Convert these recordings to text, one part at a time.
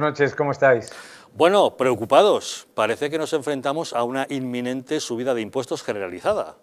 buenas noches, ¿cómo estáis? Bueno, preocupados. Parece que nos enfrentamos a una inminente subida de impuestos generalizada.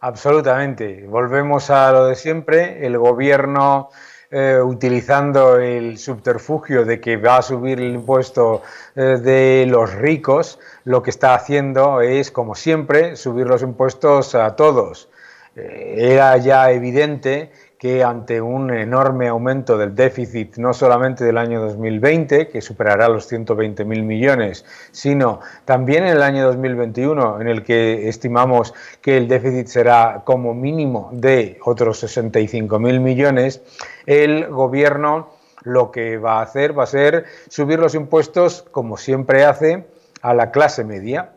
Absolutamente. Volvemos a lo de siempre. El gobierno eh, utilizando el subterfugio de que va a subir el impuesto eh, de los ricos, lo que está haciendo es, como siempre, subir los impuestos a todos. Eh, era ya evidente que ante un enorme aumento del déficit, no solamente del año 2020, que superará los 120.000 millones, sino también en el año 2021, en el que estimamos que el déficit será como mínimo de otros 65.000 millones, el gobierno lo que va a hacer va a ser subir los impuestos, como siempre hace, a la clase media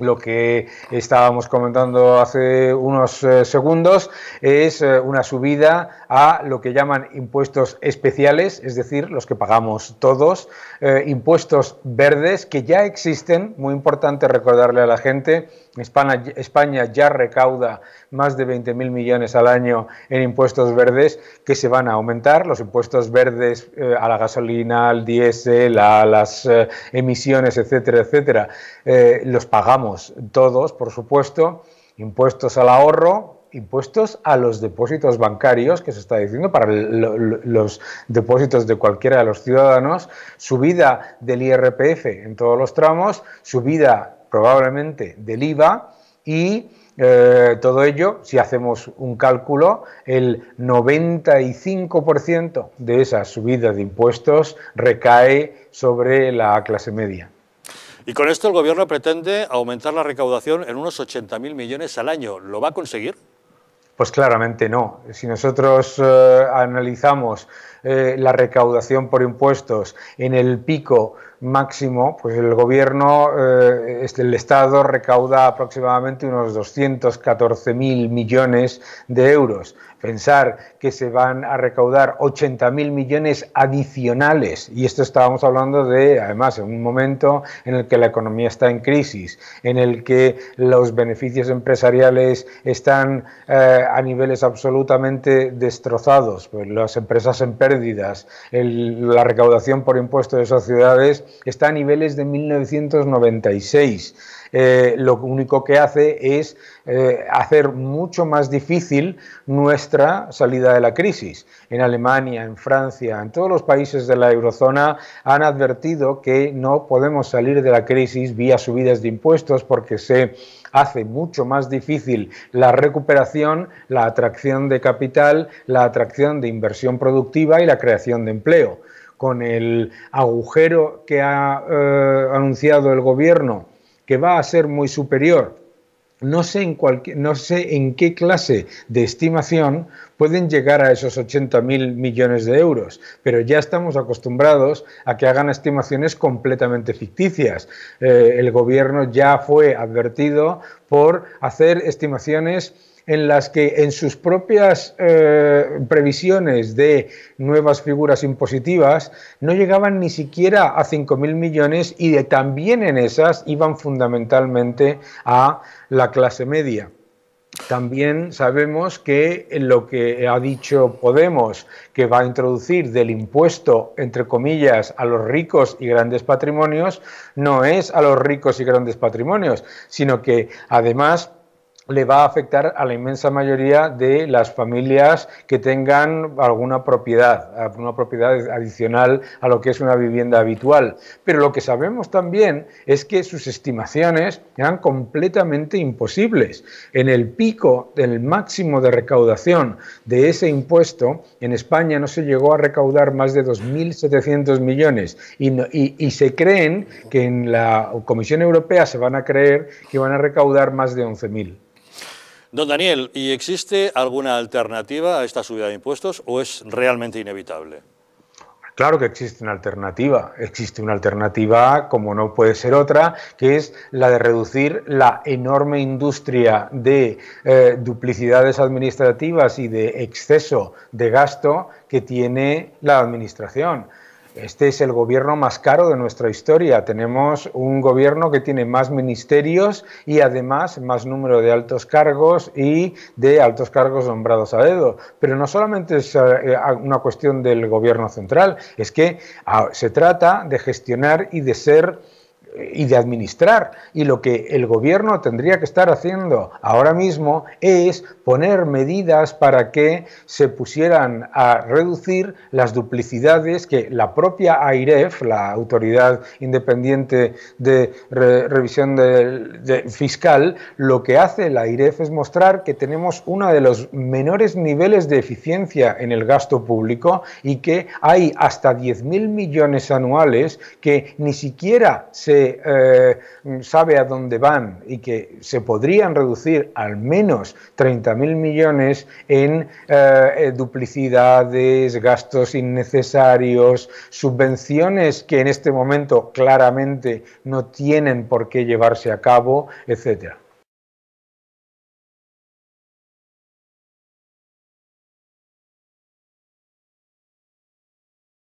lo que estábamos comentando hace unos eh, segundos es eh, una subida a lo que llaman impuestos especiales, es decir, los que pagamos todos, eh, impuestos verdes que ya existen, muy importante recordarle a la gente, España, ya recauda más de 20.000 millones al año en impuestos verdes que se van a aumentar. Los impuestos verdes eh, a la gasolina, al diésel, a las eh, emisiones, etcétera, etcétera, eh, los pagamos todos, por supuesto. Impuestos al ahorro, impuestos a los depósitos bancarios, que se está diciendo para los depósitos de cualquiera de los ciudadanos, subida del IRPF en todos los tramos, subida probablemente del IVA y eh, todo ello, si hacemos un cálculo, el 95% de esa subida de impuestos recae sobre la clase media. Y con esto el Gobierno pretende aumentar la recaudación en unos 80.000 millones al año. ¿Lo va a conseguir? Pues claramente no. Si nosotros eh, analizamos eh, la recaudación por impuestos en el pico máximo, pues el gobierno, eh, este, el Estado recauda aproximadamente unos 214.000 millones de euros. Pensar que se van a recaudar 80.000 millones adicionales, y esto estábamos hablando de, además, en un momento en el que la economía está en crisis, en el que los beneficios empresariales están a niveles absolutamente destrozados, pues las empresas en pérdidas, la recaudación por impuestos de sociedades está a niveles de 1996. Eh, lo único que hace es eh, hacer mucho más difícil nuestra salida de la crisis. En Alemania, en Francia, en todos los países de la eurozona han advertido que no podemos salir de la crisis vía subidas de impuestos porque se hace mucho más difícil la recuperación, la atracción de capital, la atracción de inversión productiva y la creación de empleo. Con el agujero que ha eh, anunciado el gobierno que va a ser muy superior. No sé, en no sé en qué clase de estimación pueden llegar a esos 80.000 millones de euros, pero ya estamos acostumbrados a que hagan estimaciones completamente ficticias. Eh, el gobierno ya fue advertido por hacer estimaciones en las que en sus propias eh, previsiones de nuevas figuras impositivas no llegaban ni siquiera a 5.000 millones y de, también en esas iban fundamentalmente a la clase media. También sabemos que lo que ha dicho Podemos, que va a introducir del impuesto, entre comillas, a los ricos y grandes patrimonios, no es a los ricos y grandes patrimonios, sino que además le va a afectar a la inmensa mayoría de las familias que tengan alguna propiedad, alguna propiedad adicional a lo que es una vivienda habitual. Pero lo que sabemos también es que sus estimaciones eran completamente imposibles. En el pico del máximo de recaudación de ese impuesto, en España no se llegó a recaudar más de 2.700 millones y, y se creen que en la Comisión Europea se van a creer que van a recaudar más de 11.000. Don Daniel, ¿y existe alguna alternativa a esta subida de impuestos o es realmente inevitable? Claro que existe una alternativa. Existe una alternativa, como no puede ser otra, que es la de reducir la enorme industria de eh, duplicidades administrativas y de exceso de gasto que tiene la Administración. Este es el gobierno más caro de nuestra historia. Tenemos un gobierno que tiene más ministerios y además más número de altos cargos y de altos cargos nombrados a dedo. Pero no solamente es eh, eh, una cuestión del gobierno central, es que ah, se trata de gestionar y de ser y de administrar. Y lo que el gobierno tendría que estar haciendo ahora mismo es poner medidas para que se pusieran a reducir las duplicidades que la propia AIREF, la Autoridad Independiente de Revisión Fiscal, lo que hace la AIREF es mostrar que tenemos uno de los menores niveles de eficiencia en el gasto público y que hay hasta 10.000 millones anuales que ni siquiera se eh, sabe a dónde van y que se podrían reducir al menos 30.000 millones en eh, eh, duplicidades, gastos innecesarios, subvenciones que en este momento claramente no tienen por qué llevarse a cabo, etcétera.